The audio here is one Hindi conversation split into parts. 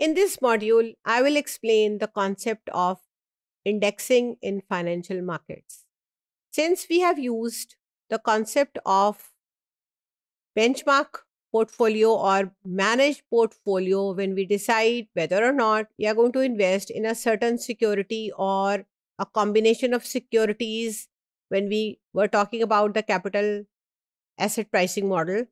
In this module, I will explain the concept of indexing in financial markets. Since we have used the concept of benchmark portfolio or managed portfolio when we decide whether or not we are going to invest in a certain security or a combination of securities when we were talking about the capital asset pricing model.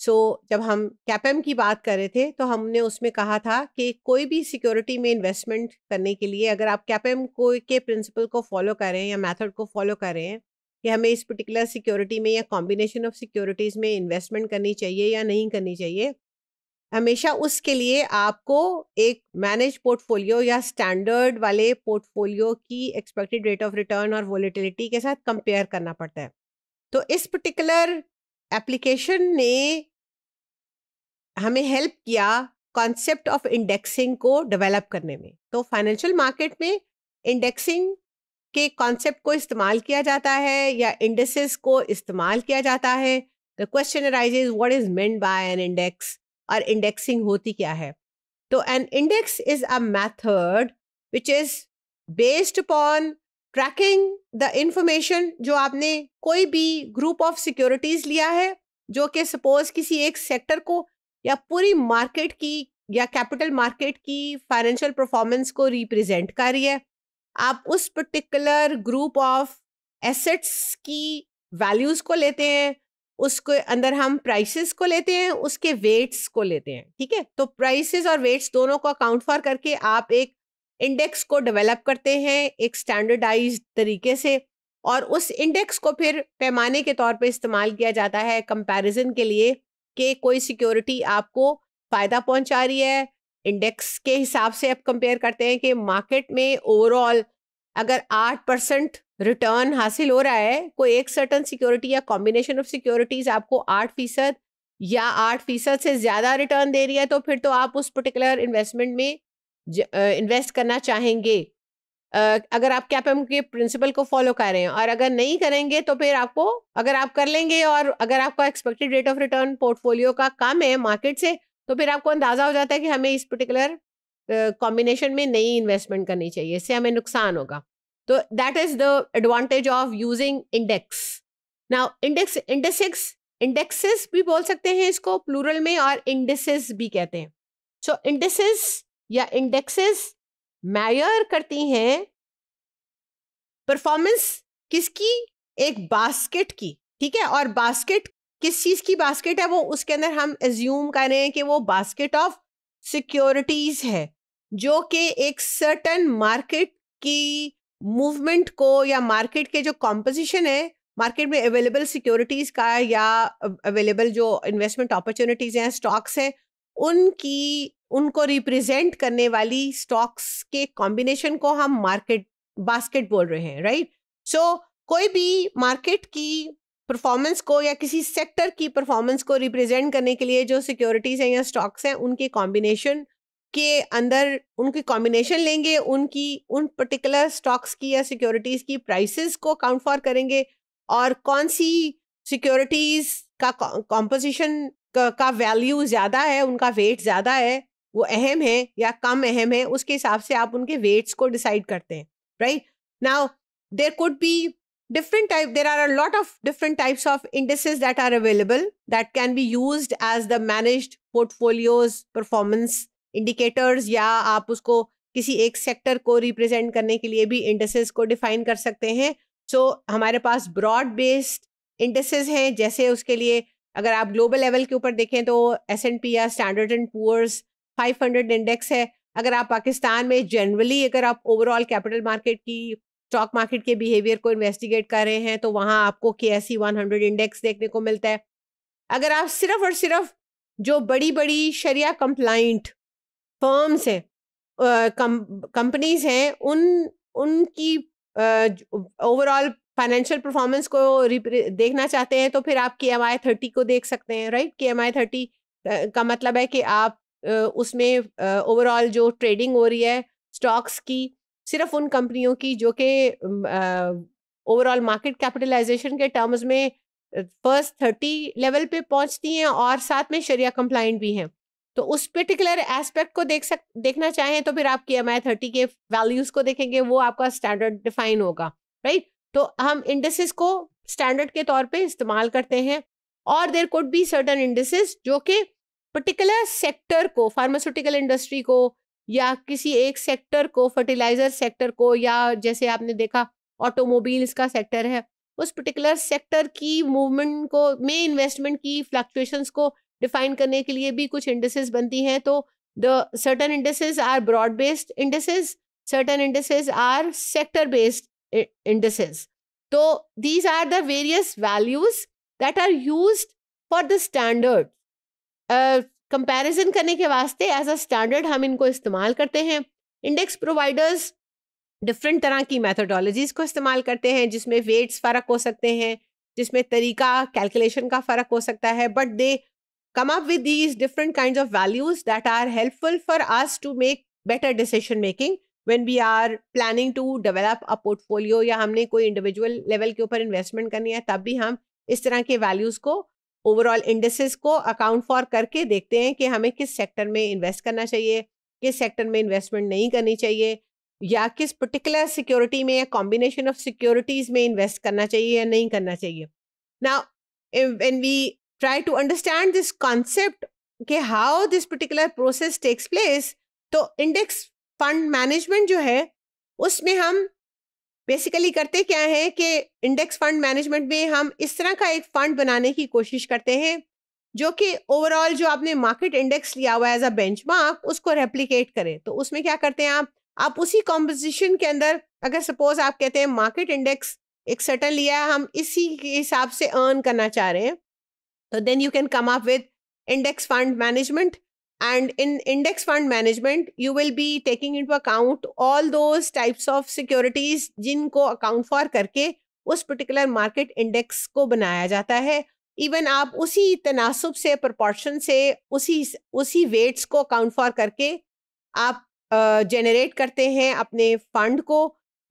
So so, जब हम कैपम की बात कर रहे थे तो हमने उसमें कहा था कि कोई भी सिक्योरिटी में इन्वेस्टमेंट करने के लिए अगर आप कैपेम को के प्रिंसिपल को फॉलो करें या मेथड को फॉलो करें कि हमें इस पर्टिकुलर सिक्योरिटी में या कॉम्बिनेशन ऑफ सिक्योरिटीज़ में इन्वेस्टमेंट करनी चाहिए या नहीं करनी चाहिए हमेशा उसके लिए आपको एक मैनेज पोर्टफोलियो या स्टैंडर्ड वाले पोर्टफोलियो की एक्सपेक्टेड रेट ऑफ रिटर्न और वॉलीटिलिटी के साथ कंपेयर करना पड़ता है तो इस पर्टिकुलर एप्लीकेशन ने हमें हेल्प किया कॉन्सेप्ट ऑफ इंडेक्सिंग को डेवलप करने में तो फाइनेंशियल मार्केट में इंडेक्सिंग के कॉन्सेप्ट को इस्तेमाल किया जाता है या इंडेक्सेस को इस्तेमाल किया जाता है the question arises what is meant by an index और इंडेक्सिंग होती क्या है तो an index is a method which is based upon tracking the information जो आपने कोई भी ग्रुप ऑफ सिक्योरिटीज लिया है जो कि सपोज किसी एक सेक्टर को या पूरी मार्केट की या कैपिटल मार्केट की फाइनेंशियल परफॉर्मेंस को रिप्रेजेंट कर रही है आप उस पर्टिकुलर ग्रुप ऑफ एसेट्स की वैल्यूज़ को लेते हैं उसके अंदर हम प्राइसेस को लेते हैं उसके वेट्स को लेते हैं ठीक है तो प्राइसेस और वेट्स दोनों को अकाउंट फॉर करके आप एक इंडेक्स को डेवलप करते हैं एक स्टैंडर्डाइज तरीके से और उस इंडेक्स को फिर पैमाने के तौर पे इस्तेमाल किया जाता है कंपैरिजन के लिए के कोई सिक्योरिटी आपको फायदा पहुंचा रही है इंडेक्स के हिसाब से आप कंपेयर करते हैं कि मार्केट में ओवरऑल अगर आठ परसेंट रिटर्न हासिल हो रहा है कोई एक सर्टन सिक्योरिटी या कॉम्बिनेशन ऑफ सिक्योरिटीज आपको आठ फीसद या आठ फीसद से ज़्यादा रिटर्न दे रही है तो फिर तो आप उस पर्टिकुलर इन्वेस्टमेंट में इन्वेस्ट करना चाहेंगे अगर आप कैपएम के प्रिंसिपल को फॉलो कर रहे हैं और अगर नहीं करेंगे तो फिर आपको अगर आप कर लेंगे और अगर आपका expected rate of return portfolio का कम है मार्केट से तो फिर आपको अंदाजा हो जाता है कि हमें इस पर्टिकुलर कॉम्बिनेशन में नई इन्वेस्टमेंट करनी चाहिए इससे हमें नुकसान होगा तो that is the advantage of using index ना इंडेक्स इंडेक्स इंडेक्सेस भी बोल सकते हैं इसको प्लूरल में और इंडेसेस भी कहते हैं सो so, इंडेसिस या इंडेक्सेस मैयर करती हैं परफॉर्मेंस किसकी एक बास्केट की ठीक है और बास्केट किस चीज की बास्केट है वो उसके अंदर हम एज्यूम कर रहे हैं कि वो बास्केट ऑफ सिक्योरिटीज है जो कि एक सर्टन मार्केट की मूवमेंट को या मार्केट के जो कॉम्पोजिशन है मार्केट में अवेलेबल सिक्योरिटीज़ का या अवेलेबल जो इन्वेस्टमेंट अपॉर्चुनिटीज़ हैं स्टॉक्स हैं उनकी उनको रिप्रेजेंट करने वाली स्टॉक्स के कॉम्बिनेशन को हम मार्केट बास्केट बोल रहे हैं राइट सो so, कोई भी मार्केट की परफॉर्मेंस को या किसी सेक्टर की परफॉर्मेंस को रिप्रेजेंट करने के लिए जो सिक्योरिटीज हैं या स्टॉक्स हैं उनके कॉम्बिनेशन के अंदर उनकी कॉम्बिनेशन लेंगे उनकी उन पर्टिकुलर स्टॉक्स की या सिक्योरिटीज़ की प्राइसेस को काउंट फॉर करेंगे और कौन सी सिक्योरिटीज़ का कॉम्पोजिशन का वैल्यू ज़्यादा है उनका वेट ज़्यादा है वो अहम है या कम अहम है उसके हिसाब से आप उनके वेट्स को डिसाइड करते हैं right now there could be different type there are a lot of different types of indices that are available that can be use as the manage portfolios performance indicators या आप उसको किसी एक सेक्टर को रिप्रेजेंट करने के लिए भी इंडस्ट्रीज को डिफाइन कर सकते हैं सो so, हमारे पास ब्रॉड बेस्ड इंडस्ट्रीज हैं जैसे उसके लिए अगर आप ग्लोबल लेवल के ऊपर देखें तो एस एंड पी या स्टैंडर्ड एंड पुअर्स 500 इंडेक्स है अगर आप पाकिस्तान में जनरली अगर आप ओवरऑल कैपिटल मार्केट की स्टॉक मार्केट के बिहेवियर को इन्वेस्टिगेट कर रहे हैं तो वहाँ आपको K S C one hundred index देखने को मिलता है अगर आप सिर्फ और सिर्फ जो बड़ी बड़ी शरिया कंप्लाइंट फर्म्स हैं कंपनीज हैं उन उनकी ओवरऑल फाइनेंशियल परफॉर्मेंस को देखना चाहते हैं तो फिर आप के एम आई थर्टी को देख सकते हैं राइट के एम आई थर्टी का मतलब है कि आप उसमें ओवरऑल जो ट्रेडिंग हो रही है स्टॉक्स की सिर्फ उन कंपनियों की जो कि ओवरऑल मार्केट कैपिटलाइजेशन के टर्म्स में फर्स्ट थर्टी लेवल पे पहुंचती हैं और साथ में शरिया कंप्लाइंट भी हैं तो उस पर्टिकुलर एस्पेक्ट को देख सक देखना चाहें तो फिर आप के एम आई थर्टी के वैल्यूज को देखेंगे वो आपका स्टैंडर्ड डिफाइन होगा राइट तो हम इंडसेस को स्टैंडर्ड के तौर पे इस्तेमाल करते हैं और there could be certain indices जो कि पर्टिकुलर सेक्टर को फार्मास्यूटिकल इंडस्ट्री को या किसी एक सेक्टर को फर्टिलाइजर सेक्टर को या जैसे आपने देखा ऑटोमोबाइल्स का सेक्टर है उस पर्टिकुलर सेक्टर की मूवमेंट को में इन्वेस्टमेंट की फ्लक्चुएशंस को डिफाइन करने के लिए भी कुछ इंडसेस बनती हैं तो the certain indices are broad based indices certain indices are sector based indices. So these are the various values that are used for the standard. Comparison uh, करने के वास्ते as a standard हम इनको इस्तेमाल करते हैं Index providers different तरह की methodologies को इस्तेमाल करते हैं जिसमें weights फ़र्क हो सकते हैं जिसमें तरीका calculation का फ़र्क हो सकता है but they come up with these different kinds of values that are helpful for us to make better decision making when we are planning to develop a portfolio या हमने कोई इंडिविजुअल लेवल के ऊपर इन्वेस्टमेंट करनी है तब भी हम इस तरह के वैल्यूज को ओवरऑल इंडस्ट्रीज को अकाउंट फॉर करके देखते हैं कि हमें किस सेक्टर में इन्वेस्ट करना चाहिए किस सेक्टर में इन्वेस्टमेंट नहीं करनी चाहिए या किस पर्टिकुलर सिक्योरिटी में या कॉम्बिनेशन ऑफ सिक्योरिटीज में इन्वेस्ट करना चाहिए या नहीं करना चाहिए ना when we try to understand this concept कि how this particular process takes place तो इंडेक्स फंड मैनेजमेंट जो है उसमें हम बेसिकली करते क्या है कि इंडेक्स फंड मैनेजमेंट में हम इस तरह का एक फंड बनाने की कोशिश करते हैं जो कि ओवरऑल जो आपने मार्केट इंडेक्स लिया हुआ है एज अ बेंच उसको रेप्लीकेट करें तो उसमें क्या करते हैं आप आप उसी कॉम्पोजिशन के अंदर अगर सपोज आप कहते हैं मार्केट इंडेक्स एक सेटल लिया है हम इसी के हिसाब से अर्न करना चाह रहे हैं तो then you can come up with index fund management and in index fund management you will be taking into account all those types of securities जिनको account for करके उस particular market index को बनाया जाता है इवन आप उसी तनासब से प्रपोर्शन से उसी उसी वेट्स को अकाउंट फॉर करके आप जनरेट uh, करते हैं अपने फंड को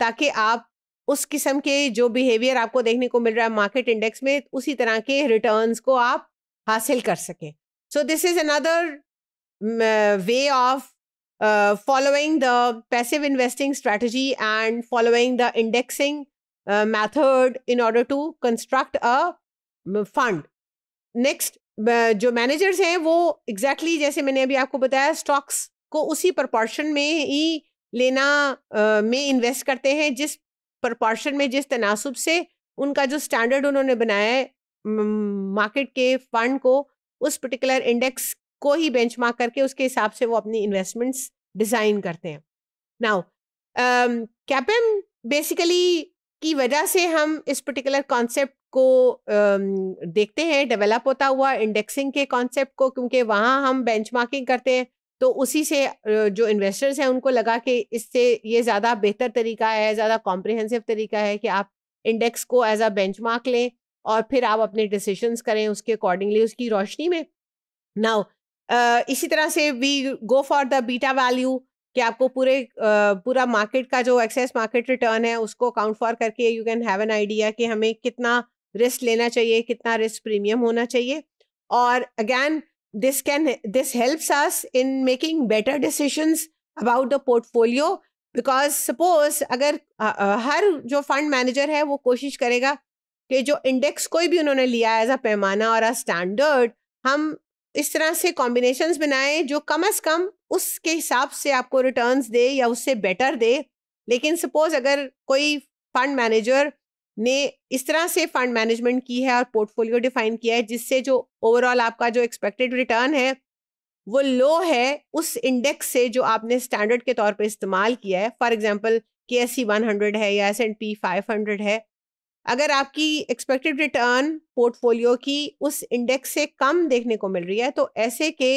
ताकि आप उस किस्म के जो बिहेवियर आपको देखने को मिल रहा है मार्केट इंडेक्स में उसी तरह के रिटर्न्स को आप हासिल कर सकें so this is another way of following the passive investing strategy and following the indexing method in order to construct a fund next जो मैनेजर्स हैं वो एग्जैक्टली exactly जैसे मैंने अभी आपको बताया स्टॉक्स को उसी प्रपोर्शन में ही लेना में इन्वेस्ट करते हैं जिस प्रपोर्शन में जिस तनासुब से उनका जो स्टैंडर्ड उन्होंने बनाया है मार्केट के फंड को उस पर्टिकुलर इंडेक्स को ही बेंच करके उसके हिसाब से वो अपनी इन्वेस्टमेंट्स डिजाइन करते हैं नाउ कैपेम बेसिकली की वजह से हम इस पर्टिकुलर कॉन्सेप्ट को um, देखते हैं डेवलप होता हुआ इंडेक्सिंग के कॉन्सेप्ट को क्योंकि वहाँ हम बेंच करते हैं तो उसी से जो इन्वेस्टर्स हैं उनको लगा कि इससे ये ज़्यादा बेहतर तरीका है ज़्यादा कॉम्प्रिहेंसिव तरीका है कि आप इंडेक्स को एज अ बेंच लें और फिर आप अपने डिसीजंस करें उसके अकॉर्डिंगली उसकी रोशनी में नाउ uh, इसी तरह से we go for the beta value कि आपको पूरे uh, पूरा मार्केट का जो एक्सेस मार्केट रिटर्न है उसको काउंट फॉर करके you can have an idea कि हमें कितना रिस्क लेना चाहिए कितना रिस्क प्रीमियम होना चाहिए और again this can this helps us in making better decisions about the portfolio because suppose अगर हर जो फंड मैनेजर है वो कोशिश करेगा कि जो इंडेक्स कोई भी उन्होंने लिया एज अ पैमाना और अ स्टैंडर्ड हम इस तरह से कॉम्बिनेशन बनाएं जो कम अज कम उसके हिसाब से आपको रिटर्न दे या उससे बेटर दे लेकिन सपोज अगर कोई फंड मैनेजर ने इस तरह से फंड मैनेजमेंट की है और पोर्टफोलियो डिफाइन किया है जिससे जो ओवरऑल आपका जो एक्सपेक्टेड रिटर्न है वो लो है उस इंडेक्स से जो आपने स्टैंडर्ड के तौर पे इस्तेमाल किया है for example K S C one hundred है या S and P five hundred है अगर आपकी एक्सपेक्टेड रिटर्न पोर्टफोलियो की उस इंडेक्स से कम देखने को मिल रही है तो ऐसे के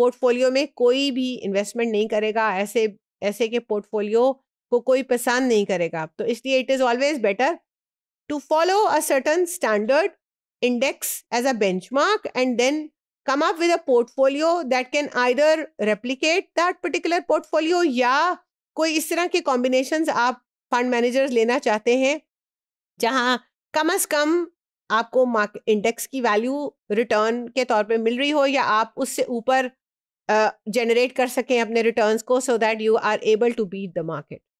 पोर्टफोलियो में कोई भी इन्वेस्टमेंट नहीं करेगा ऐसे ऐसे के पोर्टफोलियो को कोई पसंद नहीं करेगा तो इसलिए it is always better to follow a certain standard index as a benchmark and then come up with a portfolio that can either replicate that particular portfolio या कोई इस तरह के कॉम्बिनेशन आप फंड मैनेजर्स लेना चाहते हैं जहां कम अज कम आपको इंडेक्स की वैल्यू रिटर्न के तौर पे मिल रही हो या आप उससे ऊपर जनरेट uh, कर सकें अपने रिटर्न्स को so that you are able to beat the market